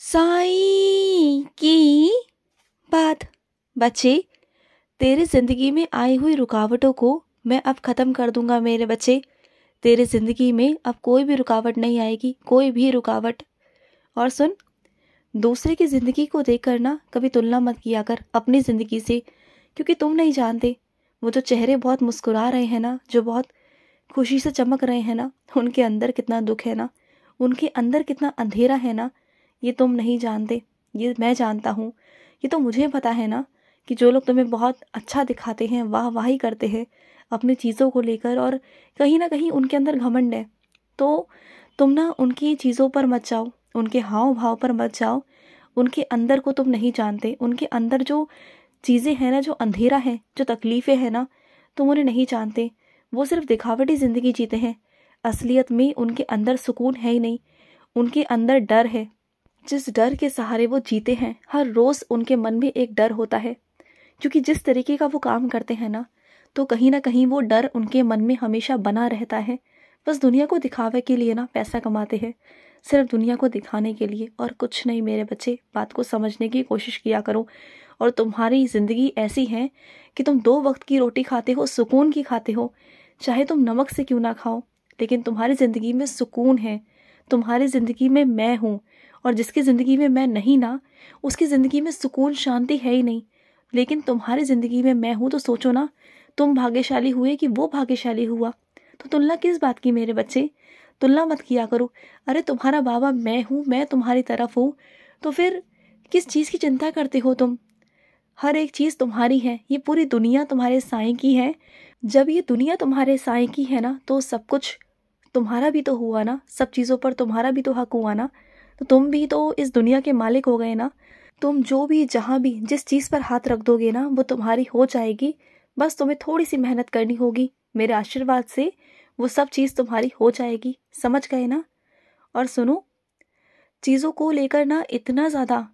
साई की बात बच्चे तेरे ज़िंदगी में आई हुई रुकावटों को मैं अब ख़त्म कर दूंगा मेरे बच्चे तेरे ज़िंदगी में अब कोई भी रुकावट नहीं आएगी कोई भी रुकावट और सुन दूसरे की ज़िंदगी को देख कर ना कभी तुलना मत किया कर अपनी ज़िंदगी से क्योंकि तुम नहीं जानते वो जो चेहरे बहुत मुस्कुरा रहे हैं ना जो बहुत खुशी से चमक रहे हैं ना उनके अंदर कितना दुख है ना उनके अंदर कितना अंधेरा है ना ये तुम नहीं जानते ये मैं जानता हूँ ये तो मुझे पता है ना कि जो लोग तुम्हें बहुत अच्छा दिखाते हैं वाह वाह ही करते हैं अपनी चीज़ों को लेकर और कहीं ना कहीं उनके अंदर घमंड है तो तुम ना उनकी चीज़ों पर मत जाओ उनके हाव भाव पर मत जाओ उनके अंदर को तुम नहीं जानते उनके अंदर जो चीज़ें हैं ना जो अंधेरा है जो तकलीफ़ें हैं ना तुम उन्हें नहीं जानते वो सिर्फ दिखावटी ज़िंदगी जीते हैं असलियत में उनके अंदर सुकून है ही नहीं उनके अंदर डर है जिस डर के सहारे वो जीते हैं हर रोज उनके मन में एक डर होता है क्योंकि जिस तरीके का वो काम करते हैं ना तो कहीं ना कहीं वो डर उनके मन में हमेशा बना रहता है बस दुनिया को दिखावे के लिए ना पैसा कमाते हैं सिर्फ दुनिया को दिखाने के लिए और कुछ नहीं मेरे बच्चे बात को समझने की कोशिश किया करो और तुम्हारी ज़िंदगी ऐसी है कि तुम दो वक्त की रोटी खाते हो सुकून की खाते हो चाहे तुम नमक से क्यों ना खाओ लेकिन तुम्हारी ज़िंदगी में सुकून है तुम्हारी ज़िंदगी में मैं हूँ और जिसकी ज़िंदगी में मैं नहीं ना उसकी ज़िंदगी में सुकून शांति है ही नहीं लेकिन तुम्हारी ज़िंदगी में मैं हूँ तो सोचो ना तुम भाग्यशाली हुए कि वो भाग्यशाली हुआ तो तुलना किस बात की मेरे बच्चे तुलना मत किया करो अरे तुम्हारा बाबा मैं हूँ मैं तुम्हारी तरफ हूँ तो फिर किस चीज़ की चिंता करते हो तुम हर एक चीज़ तुम्हारी है ये पूरी दुनिया तुम्हारे साय की है जब ये दुनिया तुम्हारे साय की है ना तो सब कुछ तुम्हारा भी तो हुआ ना सब चीज़ों पर तुम्हारा भी तो हक हुआ ना तो तुम भी तो इस दुनिया के मालिक हो गए ना तुम जो भी जहाँ भी जिस चीज़ पर हाथ रख दोगे ना वो तुम्हारी हो जाएगी बस तुम्हें थोड़ी सी मेहनत करनी होगी मेरे आशीर्वाद से वो सब चीज़ तुम्हारी हो जाएगी समझ गए ना और सुनो चीज़ों को लेकर ना इतना ज़्यादा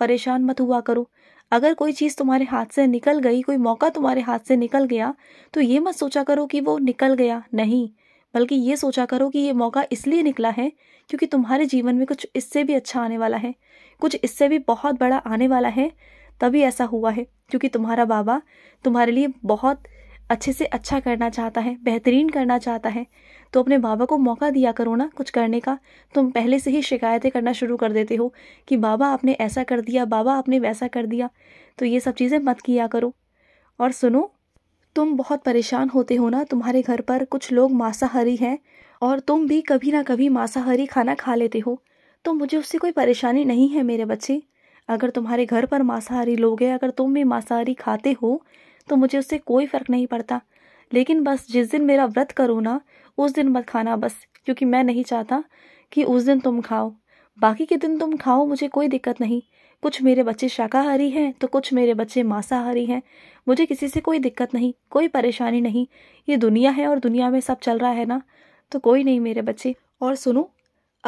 परेशान मत हुआ करो अगर कोई चीज़ तुम्हारे हाथ से निकल गई कोई मौका तुम्हारे हाथ से निकल गया तो ये मत सोचा करो कि वो निकल गया नहीं बल्कि ये सोचा करो कि ये मौका इसलिए निकला है क्योंकि तुम्हारे जीवन में कुछ इससे भी अच्छा आने वाला है कुछ इससे भी बहुत बड़ा आने वाला है तभी ऐसा हुआ है क्योंकि तुम्हारा बाबा तुम्हारे लिए बहुत अच्छे से अच्छा करना चाहता है बेहतरीन करना चाहता है तो अपने बाबा को मौका दिया करो ना कुछ करने का तुम पहले से ही शिकायतें करना शुरू कर देते हो कि बाबा आपने ऐसा कर दिया बाबा आपने वैसा कर दिया तो ये सब चीज़ें मत किया करो और सुनो तुम बहुत परेशान होते हो ना तुम्हारे घर पर कुछ लोग मांसाहारी हैं और तुम भी कभी ना कभी मांसाहारी खाना खा लेते हो तो मुझे उससे कोई परेशानी नहीं है मेरे बच्चे अगर तुम्हारे घर पर मांसाहारी लोग हैं अगर तुम भी मांसाहारी खाते हो तो मुझे उससे कोई फ़र्क नहीं पड़ता लेकिन बस जिस दिन मेरा व्रत करो ना उस दिन मत खाना बस क्योंकि मैं नहीं चाहता कि उस दिन तुम खाओ बाकी के दिन तुम खाओ मुझे कोई दिक्कत नहीं कुछ मेरे बच्चे शाकाहारी हैं तो कुछ मेरे बच्चे मांसाहारी हैं मुझे किसी से कोई दिक्कत नहीं कोई परेशानी नहीं ये दुनिया है और दुनिया में सब चल रहा है ना तो कोई नहीं मेरे बच्चे और सुनो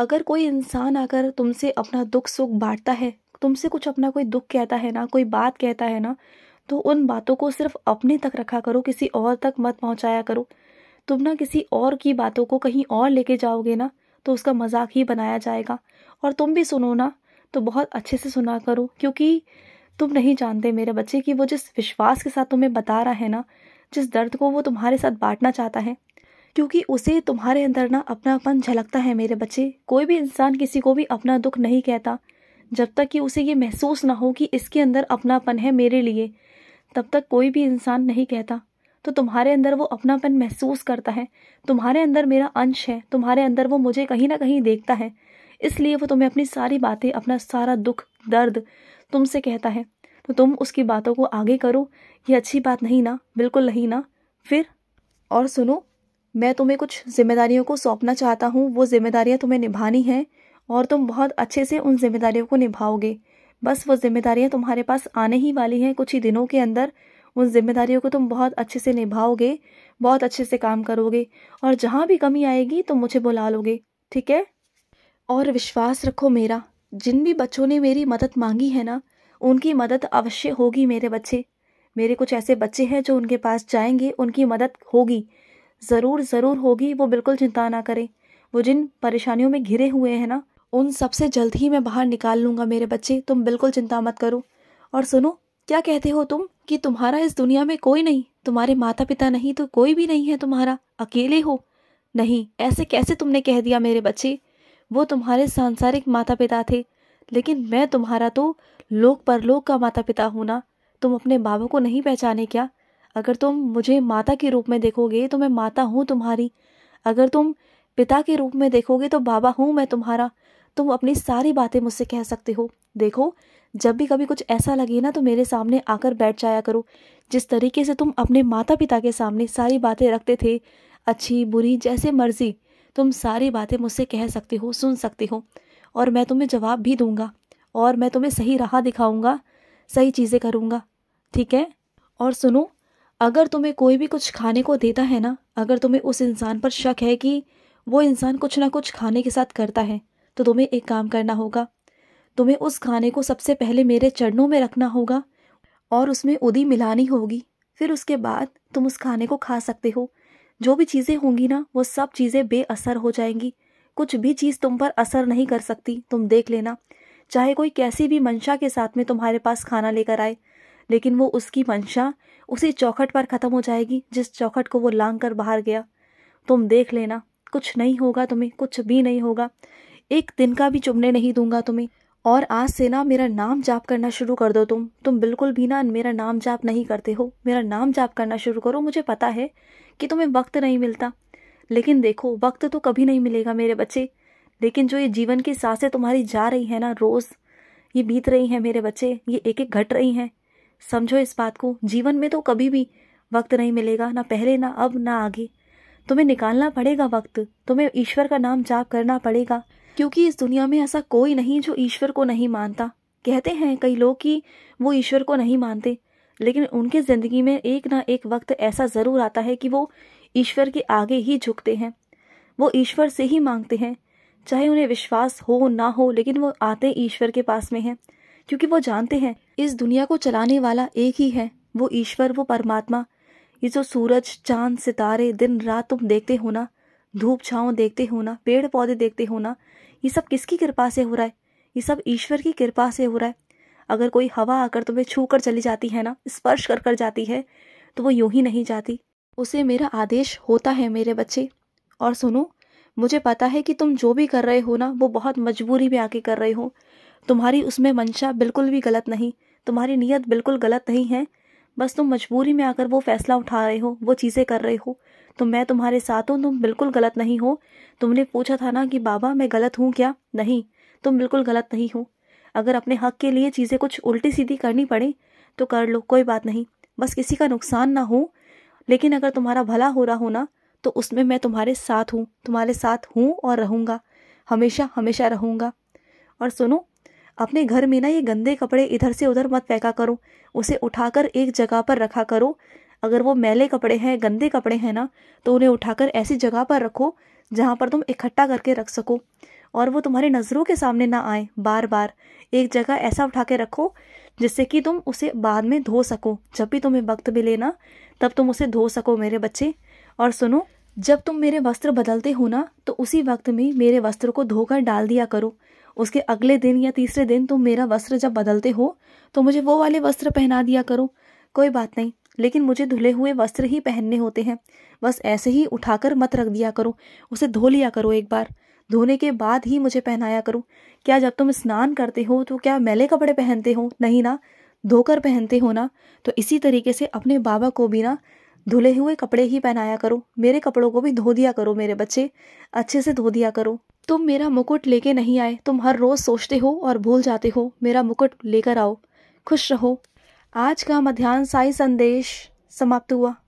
अगर कोई इंसान आकर तुमसे अपना दुख सुख बांटता है तुमसे कुछ अपना कोई दुख कहता है ना कोई बात कहता है ना तो उन बातों को सिर्फ अपने तक रखा करो किसी और तक मत पहुंचाया करो तुम ना किसी और की बातों को कहीं और लेके जाओगे ना तो उसका मजाक ही बनाया जाएगा और तुम भी सुनो ना तो बहुत अच्छे से सुना करो क्योंकि तुम नहीं जानते मेरे बच्चे कि वो जिस विश्वास के साथ तुम्हें बता रहा है ना जिस दर्द को वो तुम्हारे साथ बांटना चाहता है क्योंकि उसे तुम्हारे अंदर ना अपनापन झलकता है मेरे बच्चे कोई भी इंसान किसी को भी अपना दुख नहीं कहता जब तक कि उसे ये महसूस ना हो कि इसके अंदर अपनापन है मेरे लिए तब तक कोई भी इंसान नहीं कहता तो तुम्हारे अंदर वो अपनापन महसूस करता है तुम्हारे अंदर मेरा अंश है तुम्हारे अंदर वो मुझे कहीं ना कहीं देखता है इसलिए वो तुम्हें अपनी सारी बातें अपना सारा दुख दर्द तुमसे कहता है तो तुम उसकी बातों को आगे करो ये अच्छी बात नहीं ना बिल्कुल नहीं ना फिर और सुनो मैं तुम्हें कुछ जिम्मेदारियों को सौंपना चाहता हूँ वो जिम्मेदारियाँ तुम्हें निभानी हैं और तुम बहुत अच्छे से उन जिम्मेदारियों को निभाओगे बस वो जिम्मेदारियाँ तुम्हारे पास आने ही वाली हैं कुछ ही दिनों के अंदर उन जिम्मेदारियों को तुम बहुत अच्छे से निभाओगे बहुत अच्छे से काम करोगे और जहाँ भी कमी आएगी तो मुझे बुला लोगे ठीक है और विश्वास रखो मेरा जिन भी बच्चों ने मेरी मदद मांगी है ना उनकी मदद अवश्य होगी मेरे बच्चे मेरे कुछ ऐसे बच्चे हैं जो उनके पास जाएंगे उनकी मदद होगी ज़रूर ज़रूर होगी वो बिल्कुल चिंता ना करें वो जिन परेशानियों में घिरे हुए हैं ना उन सबसे जल्द ही मैं बाहर निकाल लूँगा मेरे बच्चे तुम बिल्कुल चिंता मत करो और सुनो क्या कहते हो तुम कि तुम्हारा इस दुनिया में कोई नहीं तुम्हारे माता पिता नहीं तो कोई भी नहीं है तुम्हारा अकेले हो नहीं ऐसे कैसे तुमने कह दिया मेरे बच्चे वो तुम्हारे सांसारिक माता पिता थे लेकिन मैं तुम्हारा तो लोक परलोक का माता पिता हूँ ना तुम अपने बाबा को नहीं पहचाने क्या अगर तुम मुझे माता के रूप में देखोगे तो मैं माता हूँ तुम्हारी अगर तुम पिता के रूप में देखोगे तो बाबा हूँ मैं तुम्हारा तुम अपनी सारी बातें मुझसे कह सकते हो देखो जब भी कभी कुछ ऐसा लगे ना तो मेरे सामने आकर बैठ जाया करो जिस तरीके से तुम अपने माता पिता के सामने सारी बातें रखते थे अच्छी बुरी जैसे मर्जी तुम सारी बातें मुझसे कह सकते हो सुन सकते हो और मैं तुम्हें जवाब भी दूंगा और मैं तुम्हें सही राह दिखाऊंगा सही चीज़ें करूँगा ठीक है और सुनो अगर तुम्हें कोई भी कुछ खाने को देता है ना अगर तुम्हें उस इंसान पर शक है कि वो इंसान कुछ ना कुछ खाने के साथ करता है तो तुम्हें एक काम करना होगा तुम्हें उस खाने को सबसे पहले मेरे चरणों में रखना होगा और उसमें उदी मिलानी होगी फिर उसके बाद तुम उस खाने को खा सकते हो जो भी चीज़ें होंगी ना वो सब चीज़ें बेअसर हो जाएंगी कुछ भी चीज़ तुम पर असर नहीं कर सकती तुम देख लेना चाहे कोई कैसी भी मंशा के साथ में तुम्हारे पास खाना लेकर आए लेकिन वो उसकी मंशा उसी चौखट पर ख़त्म हो जाएगी जिस चौखट को वो लांग कर बाहर गया तुम देख लेना कुछ नहीं होगा तुम्हें कुछ भी नहीं होगा एक दिन का भी चुभने नहीं दूंगा तुम्हें और आज से ना मेरा नाम जाप करना शुरू कर दो तुम तुम बिल्कुल भी ना मेरा नाम जाप नहीं करते हो मेरा नाम जाप करना शुरू करो मुझे पता है कि तुम्हें वक्त नहीं मिलता लेकिन देखो वक्त तो कभी नहीं मिलेगा मेरे बच्चे लेकिन जो ये जीवन की सांसें तुम्हारी जा रही हैं ना रोज़ ये बीत रही हैं मेरे बच्चे ये एक एक घट रही हैं समझो इस बात को जीवन में तो कभी भी वक्त नहीं मिलेगा ना पहले ना अब ना आगे तुम्हें निकालना पड़ेगा वक्त तुम्हें ईश्वर का नाम जाप करना पड़ेगा क्योंकि इस दुनिया में ऐसा कोई नहीं जो ईश्वर को नहीं मानता कहते हैं कई लोग कि वो ईश्वर को नहीं मानते लेकिन उनके ज़िंदगी में एक ना एक वक्त ऐसा ज़रूर आता है कि वो ईश्वर के आगे ही झुकते हैं वो ईश्वर से ही मांगते हैं चाहे उन्हें विश्वास हो ना हो लेकिन वो आते ईश्वर के पास में हैं क्योंकि वो जानते हैं इस दुनिया को चलाने वाला एक ही है वो ईश्वर वो परमात्मा ये जो सूरज चांद सितारे दिन रात तुम देखते हो ना धूप छाँव देखते होना पेड़ पौधे देखते होना ये सब किसकी कृपा से हो रहा है ये सब ईश्वर की कृपा से हो रहा है अगर कोई हवा आकर तुम्हें छू कर चली जाती है ना स्पर्श कर कर जाती है तो वो यूं ही नहीं जाती उसे मेरा आदेश होता है मेरे बच्चे और सुनो मुझे पता है कि तुम जो भी कर रहे हो ना वो बहुत मजबूरी में आके कर रहे हो तुम्हारी उसमें मंशा बिल्कुल भी गलत नहीं तुम्हारी नीयत बिल्कुल गलत नहीं है बस तुम मजबूरी में आकर वो फैसला उठा रहे हो वो चीज़ें कर रहे हो तो मैं तुम्हारे साथ हूँ तुम बिल्कुल गलत नहीं हो तुमने पूछा था ना कि बाबा मैं गलत हूँ क्या नहीं तुम बिल्कुल गलत नहीं हो अगर अपने हक के लिए चीज़ें कुछ उल्टी सीधी करनी पड़े तो कर लो कोई बात नहीं बस किसी का नुकसान ना हो लेकिन अगर तुम्हारा भला हो रहा हो ना तो उसमें मैं तुम्हारे साथ हूँ तुम्हारे साथ हूँ और रहूँगा हमेशा हमेशा रहूँगा और सुनो अपने घर में ना ये गंदे कपड़े इधर से उधर मत फेंका करो उसे उठाकर एक जगह पर रखा करो अगर वो मैले कपड़े हैं गंदे कपड़े हैं ना तो उन्हें उठाकर ऐसी जगह पर रखो जहाँ पर तुम इकट्ठा करके रख सको और वो तुम्हारी नज़रों के सामने ना आए बार बार एक जगह ऐसा उठा के रखो जिससे कि तुम उसे बाद में धो सको जब भी तुम्हें वक्त मिले ना तब तुम उसे धो सको मेरे बच्चे और सुनो जब तुम मेरे वस्त्र बदलते हो ना तो उसी वक्त में मेरे वस्त्र को धोकर डाल दिया करो उसके अगले दिन या तीसरे दिन तुम मेरा वस्त्र जब बदलते हो तो मुझे वो वाले वस्त्र पहना दिया करो कोई बात नहीं लेकिन मुझे धुले हुए वस्त्र ही पहनने होते हैं बस ऐसे ही उठाकर मत रख दिया करो उसे धो लिया करो एक बार धोने के बाद ही मुझे पहनाया करो क्या जब तुम स्नान करते हो तो क्या मैले कपड़े पहनते हो नहीं ना धोकर पहनते हो ना तो इसी तरीके से अपने बाबा को भी ना धुले हुए कपड़े ही पहनाया करो मेरे कपड़ों को भी धो दिया करो मेरे बच्चे अच्छे से धो दिया करो तुम मेरा मुकुट लेके नहीं आए तुम हर रोज़ सोचते हो और भूल जाते हो मेरा मुकुट लेकर आओ खुश रहो आज का मध्यान्ह साई संदेश समाप्त हुआ